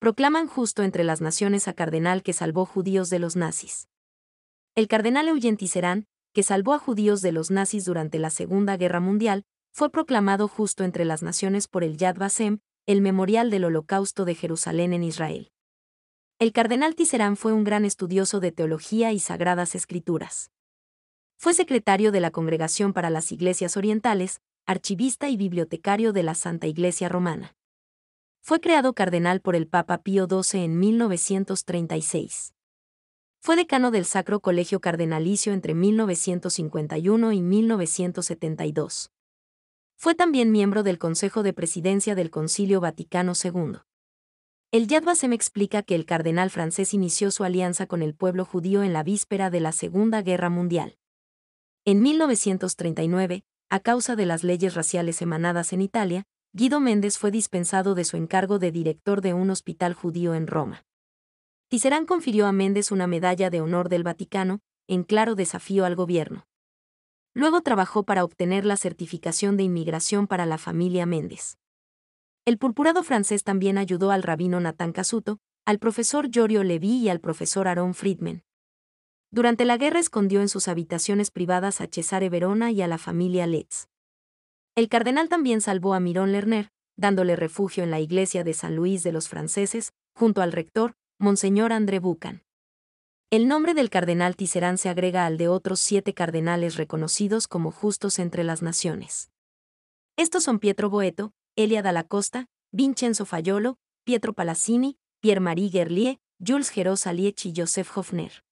proclaman justo entre las naciones a cardenal que salvó judíos de los nazis. El cardenal Eugen que salvó a judíos de los nazis durante la Segunda Guerra Mundial, fue proclamado justo entre las naciones por el Yad Vashem, el memorial del Holocausto de Jerusalén en Israel. El cardenal Tisserand fue un gran estudioso de teología y sagradas escrituras. Fue secretario de la Congregación para las Iglesias Orientales, archivista y bibliotecario de la Santa Iglesia Romana. Fue creado cardenal por el Papa Pío XII en 1936. Fue decano del Sacro Colegio Cardenalicio entre 1951 y 1972. Fue también miembro del Consejo de Presidencia del Concilio Vaticano II. El Yad me explica que el cardenal francés inició su alianza con el pueblo judío en la víspera de la Segunda Guerra Mundial. En 1939, a causa de las leyes raciales emanadas en Italia, Guido Méndez fue dispensado de su encargo de director de un hospital judío en Roma. Ticerán confirió a Méndez una medalla de honor del Vaticano, en claro desafío al gobierno. Luego trabajó para obtener la certificación de inmigración para la familia Méndez. El purpurado francés también ayudó al rabino Natán Casuto, al profesor Giorgio Levi y al profesor Aaron Friedman. Durante la guerra escondió en sus habitaciones privadas a Cesare Verona y a la familia Letz. El cardenal también salvó a Mirón Lerner, dándole refugio en la iglesia de San Luis de los Franceses, junto al rector, Monseñor André Bucan. El nombre del cardenal Tisserán se agrega al de otros siete cardenales reconocidos como justos entre las naciones. Estos son Pietro Boeto, Elia Dalacosta, Vincenzo Fayolo, Pietro Palacini, Pierre-Marie Gerlier, Jules Gerosa y Joseph Hofner.